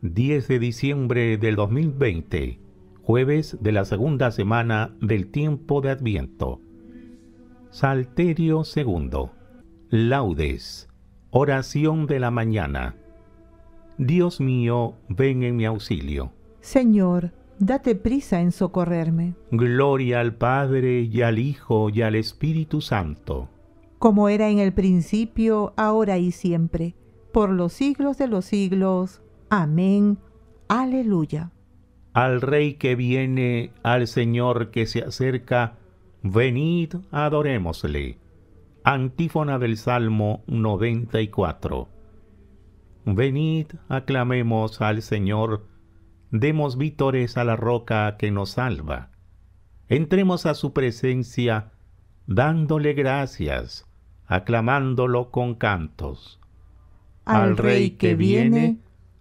10 de diciembre del 2020, jueves de la segunda semana del tiempo de Adviento. Salterio segundo. Laudes. Oración de la mañana. Dios mío, ven en mi auxilio. Señor, date prisa en socorrerme. Gloria al Padre y al Hijo y al Espíritu Santo. Como era en el principio, ahora y siempre, por los siglos de los siglos. Amén. Aleluya. Al Rey que viene, al Señor que se acerca, venid, adorémosle. Antífona del Salmo 94. Venid, aclamemos al Señor, demos vítores a la roca que nos salva. Entremos a su presencia dándole gracias, aclamándolo con cantos. Al Rey que viene,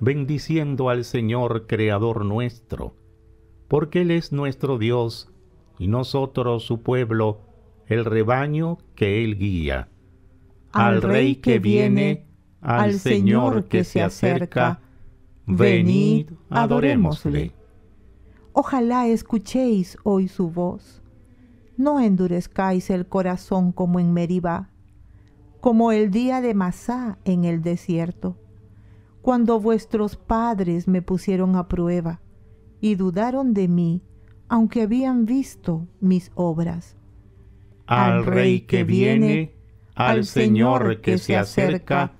bendiciendo al Señor Creador nuestro, porque Él es nuestro Dios y nosotros su pueblo, el rebaño que Él guía. Al Rey que viene, al Señor que se acerca, venid, adorémosle. Ojalá escuchéis hoy su voz. No endurezcáis el corazón como en Meribá, como el día de Masá en el desierto cuando vuestros padres me pusieron a prueba y dudaron de mí, aunque habían visto mis obras. Al Rey que viene, al Señor que se acerca,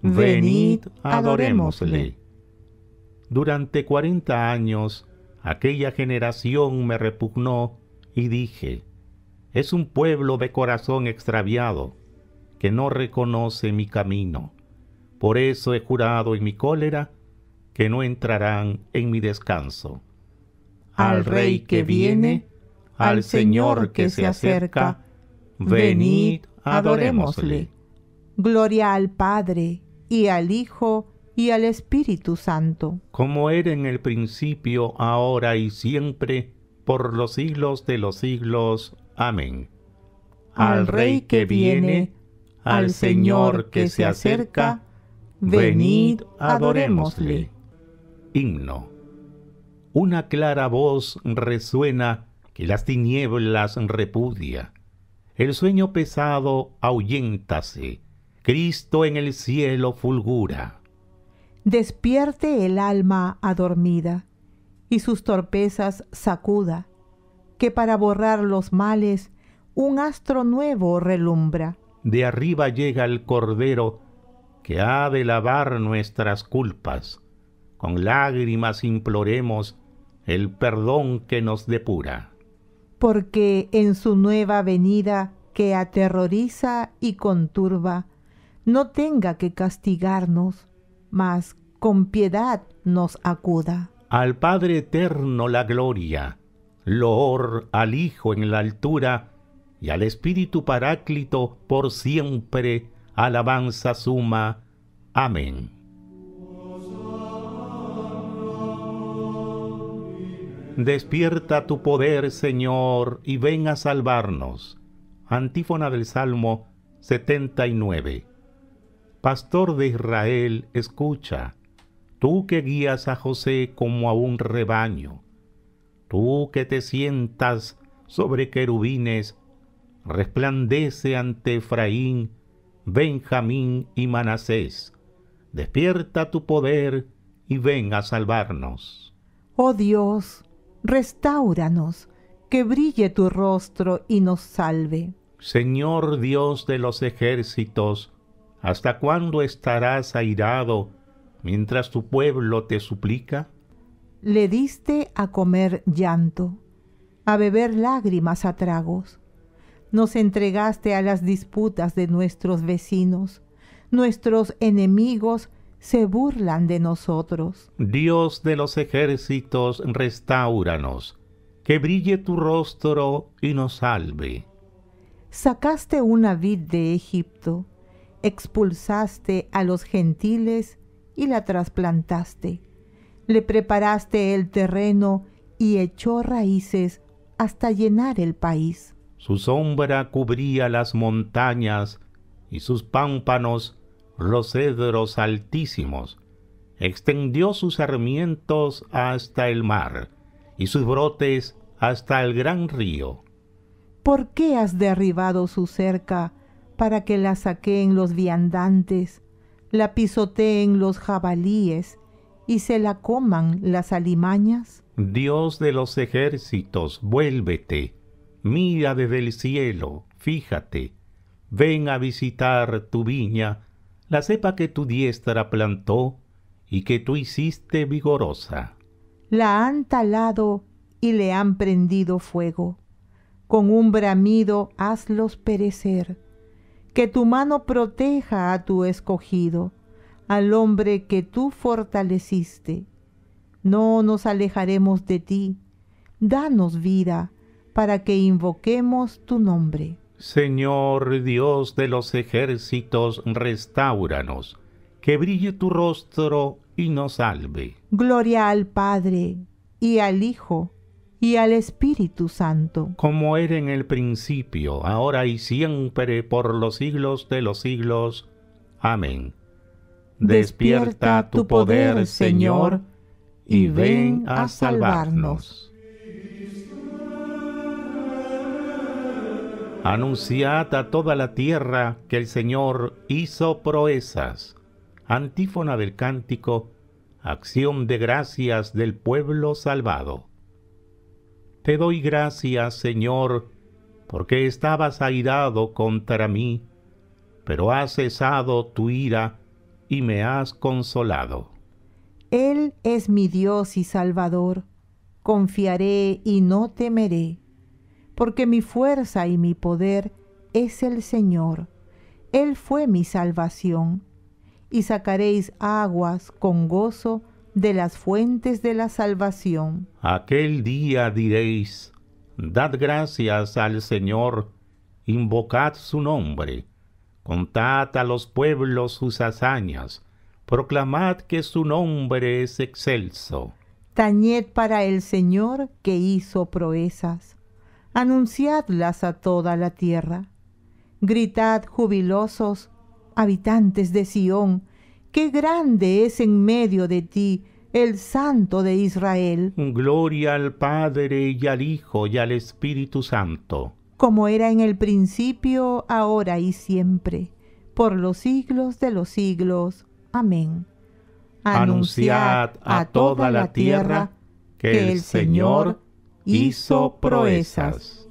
venid, adorémosle. Durante cuarenta años, aquella generación me repugnó y dije, es un pueblo de corazón extraviado, que no reconoce mi camino. Por eso he jurado en mi cólera que no entrarán en mi descanso. Al Rey que viene, al Señor que se acerca, venid, adorémosle. Gloria al Padre, y al Hijo, y al Espíritu Santo. Como era en el principio, ahora y siempre, por los siglos de los siglos. Amén. Al Rey que viene, al Señor que se acerca, Venid, adorémosle. Himno. Una clara voz resuena que las tinieblas repudia. El sueño pesado ahuyéntase. Cristo en el cielo fulgura. Despierte el alma adormida y sus torpezas sacuda, que para borrar los males un astro nuevo relumbra. De arriba llega el Cordero que ha de lavar nuestras culpas. Con lágrimas imploremos el perdón que nos depura. Porque en su nueva venida que aterroriza y conturba, no tenga que castigarnos, mas con piedad nos acuda. Al Padre Eterno la gloria, loor al Hijo en la altura, y al Espíritu Paráclito por siempre alabanza suma. Amén. Despierta tu poder, Señor, y ven a salvarnos. Antífona del Salmo 79. Pastor de Israel, escucha, tú que guías a José como a un rebaño, tú que te sientas sobre querubines, resplandece ante Efraín Benjamín y Manasés. Despierta tu poder y ven a salvarnos. Oh Dios, restauranos, que brille tu rostro y nos salve. Señor Dios de los ejércitos, ¿hasta cuándo estarás airado mientras tu pueblo te suplica? Le diste a comer llanto, a beber lágrimas a tragos nos entregaste a las disputas de nuestros vecinos. Nuestros enemigos se burlan de nosotros. Dios de los ejércitos, restauranos. Que brille tu rostro y nos salve. Sacaste una vid de Egipto, expulsaste a los gentiles y la trasplantaste. Le preparaste el terreno y echó raíces hasta llenar el país. Su sombra cubría las montañas y sus pámpanos los cedros altísimos. Extendió sus sarmientos hasta el mar y sus brotes hasta el gran río. ¿Por qué has derribado su cerca para que la saquen los viandantes, la pisoteen los jabalíes y se la coman las alimañas? Dios de los ejércitos, vuélvete mira desde el cielo, fíjate, ven a visitar tu viña, la cepa que tu diestra plantó y que tú hiciste vigorosa. La han talado y le han prendido fuego. Con un bramido hazlos perecer. Que tu mano proteja a tu escogido, al hombre que tú fortaleciste. No nos alejaremos de ti. Danos vida para que invoquemos tu nombre. Señor Dios de los ejércitos, restauranos, que brille tu rostro y nos salve. Gloria al Padre, y al Hijo, y al Espíritu Santo. Como era en el principio, ahora y siempre, por los siglos de los siglos. Amén. Despierta tu poder, Señor, y ven a salvarnos. Anunciad a toda la tierra que el Señor hizo proezas. Antífona del cántico, acción de gracias del pueblo salvado. Te doy gracias, Señor, porque estabas airado contra mí, pero has cesado tu ira y me has consolado. Él es mi Dios y Salvador, confiaré y no temeré porque mi fuerza y mi poder es el Señor. Él fue mi salvación. Y sacaréis aguas con gozo de las fuentes de la salvación. Aquel día diréis, Dad gracias al Señor, invocad su nombre, contad a los pueblos sus hazañas, proclamad que su nombre es excelso. Tañed para el Señor que hizo proezas anunciadlas a toda la tierra. Gritad jubilosos, habitantes de Sión, qué grande es en medio de ti el Santo de Israel. Gloria al Padre y al Hijo y al Espíritu Santo. Como era en el principio, ahora y siempre, por los siglos de los siglos. Amén. Anunciad a, toda la tierra que el Señor hizo proezas.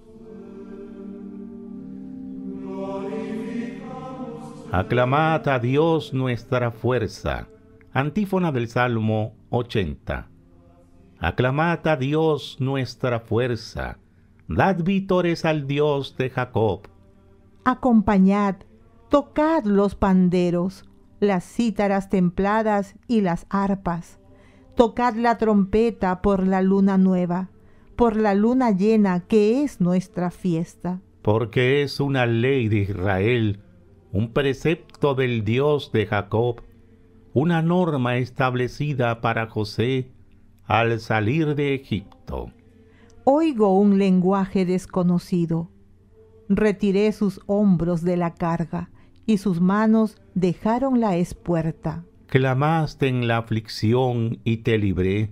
Aclamad a Dios nuestra fuerza. Antífona del Salmo 80. Aclamad a Dios nuestra fuerza. Dad vítores al Dios de Jacob. Acompañad, tocad los panderos, las cítaras templadas y las arpas. Tocad la trompeta por la luna nueva por la luna llena que es nuestra fiesta. Porque es una ley de Israel, un precepto del Dios de Jacob, una norma establecida para José al salir de Egipto. Oigo un lenguaje desconocido. Retiré sus hombros de la carga y sus manos dejaron la espuerta. Clamaste en la aflicción y te libré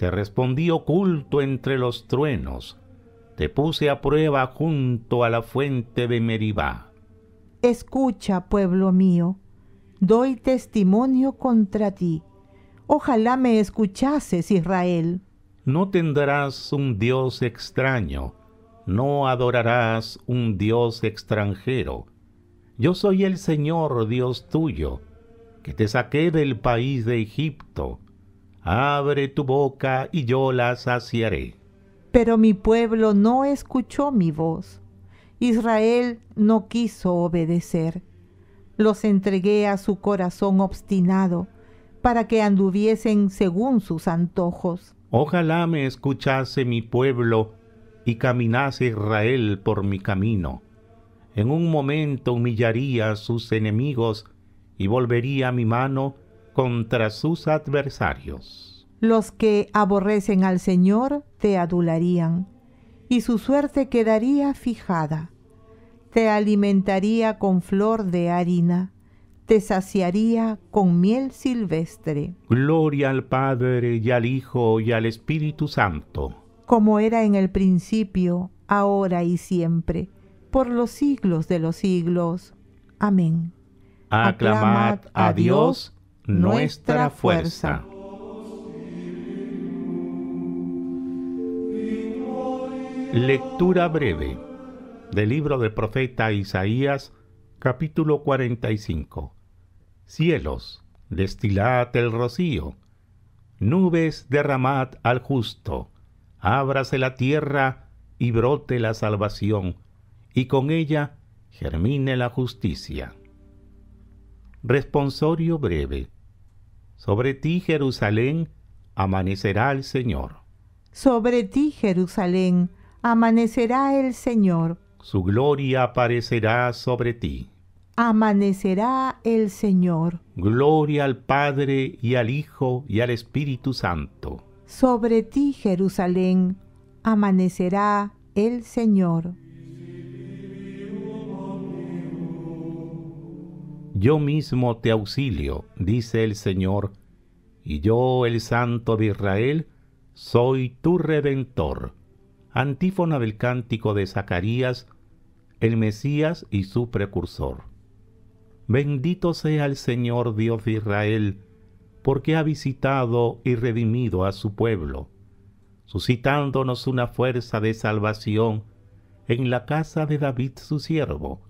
te respondí oculto entre los truenos, te puse a prueba junto a la fuente de Meribá. Escucha, pueblo mío, doy testimonio contra ti. Ojalá me escuchases, Israel. No tendrás un Dios extraño, no adorarás un Dios extranjero. Yo soy el Señor Dios tuyo, que te saqué del país de Egipto, Abre tu boca y yo la saciaré. Pero mi pueblo no escuchó mi voz. Israel no quiso obedecer. Los entregué a su corazón obstinado, para que anduviesen según sus antojos. Ojalá me escuchase mi pueblo y caminase Israel por mi camino. En un momento humillaría a sus enemigos y volvería mi mano contra sus adversarios. Los que aborrecen al Señor te adularían, y su suerte quedaría fijada. Te alimentaría con flor de harina, te saciaría con miel silvestre. Gloria al Padre y al Hijo y al Espíritu Santo. Como era en el principio, ahora y siempre, por los siglos de los siglos. Amén. Aclamad, a Dios nuestra fuerza. Lectura breve del libro del profeta Isaías, capítulo 45. Cielos, destilad el rocío. Nubes, derramad al justo. Ábrase la tierra y brote la salvación, y con ella germine la justicia. Responsorio breve sobre ti, Jerusalén, amanecerá el Señor. Sobre ti, Jerusalén, amanecerá el Señor. Su gloria aparecerá sobre ti. Amanecerá el Señor. Gloria al Padre y al Hijo y al Espíritu Santo. Sobre ti, Jerusalén, amanecerá el Señor. yo mismo te auxilio, dice el Señor, y yo, el Santo de Israel, soy tu redentor. Antífona del cántico de Zacarías, el Mesías y su precursor. Bendito sea el Señor Dios de Israel, porque ha visitado y redimido a su pueblo, suscitándonos una fuerza de salvación en la casa de David su siervo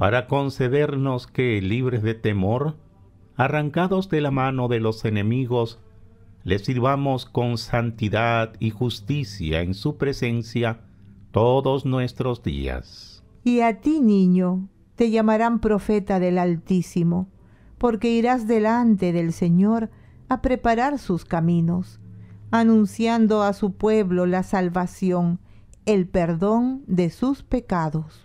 para concedernos que, libres de temor, arrancados de la mano de los enemigos, les sirvamos con santidad y justicia en su presencia todos nuestros días. Y a ti, niño, te llamarán profeta del Altísimo, porque irás delante del Señor a preparar sus caminos, anunciando a su pueblo la salvación, el perdón de sus pecados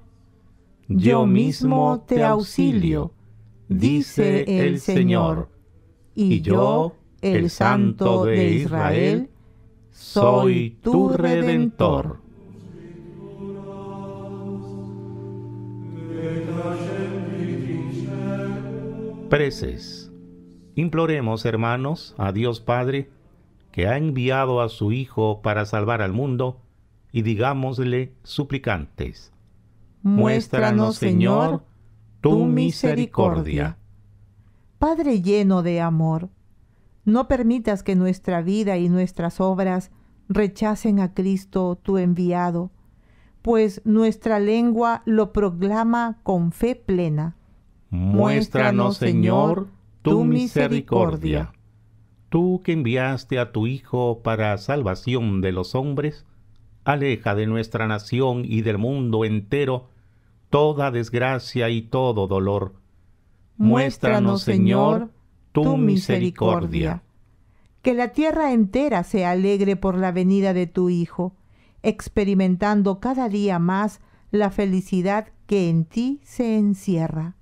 yo mismo te auxilio, dice el Señor. Y yo, el Santo de Israel, soy tu redentor. Preces. Imploremos, hermanos, a Dios Padre, que ha enviado a su Hijo para salvar al mundo, y digámosle suplicantes. Muéstranos, Señor, tu misericordia. Padre lleno de amor, no permitas que nuestra vida y nuestras obras rechacen a Cristo, tu enviado, pues nuestra lengua lo proclama con fe plena. Muéstranos, Señor, tu misericordia. Tú que enviaste a tu Hijo para salvación de los hombres, aleja de nuestra nación y del mundo entero toda desgracia y todo dolor. Muéstranos, Señor, tu misericordia. Que la tierra entera se alegre por la venida de tu Hijo, experimentando cada día más la felicidad que en ti se encierra.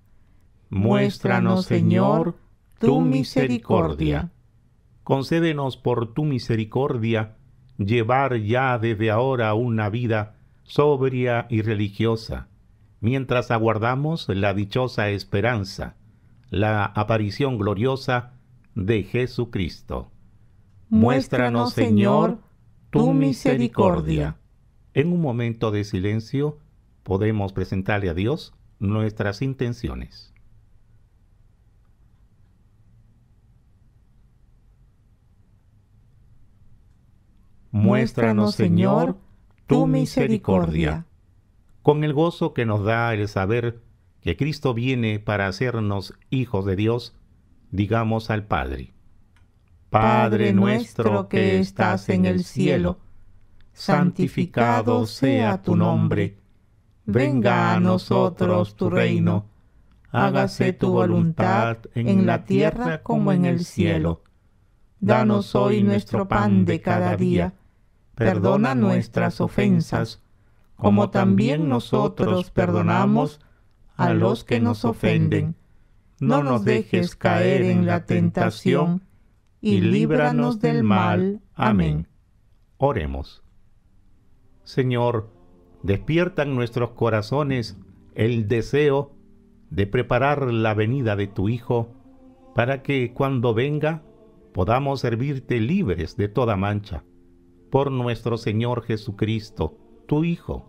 Muéstranos, Señor, tu misericordia. Concédenos por tu misericordia llevar ya desde ahora una vida sobria y religiosa mientras aguardamos la dichosa esperanza, la aparición gloriosa de Jesucristo. Muéstranos, Señor, tu misericordia. En un momento de silencio podemos presentarle a Dios nuestras intenciones. Muéstranos, Señor, tu misericordia con el gozo que nos da el saber que Cristo viene para hacernos hijos de Dios, digamos al Padre. Padre nuestro que estás en el cielo, santificado sea tu nombre, venga a nosotros tu reino, hágase tu voluntad en la tierra como en el cielo. Danos hoy nuestro pan de cada día, perdona nuestras ofensas, como también nosotros perdonamos a los que nos ofenden. No nos dejes caer en la tentación, y líbranos del mal. Amén. Oremos. Señor, despierta en nuestros corazones el deseo de preparar la venida de tu Hijo, para que cuando venga podamos servirte libres de toda mancha. Por nuestro Señor Jesucristo, tu Hijo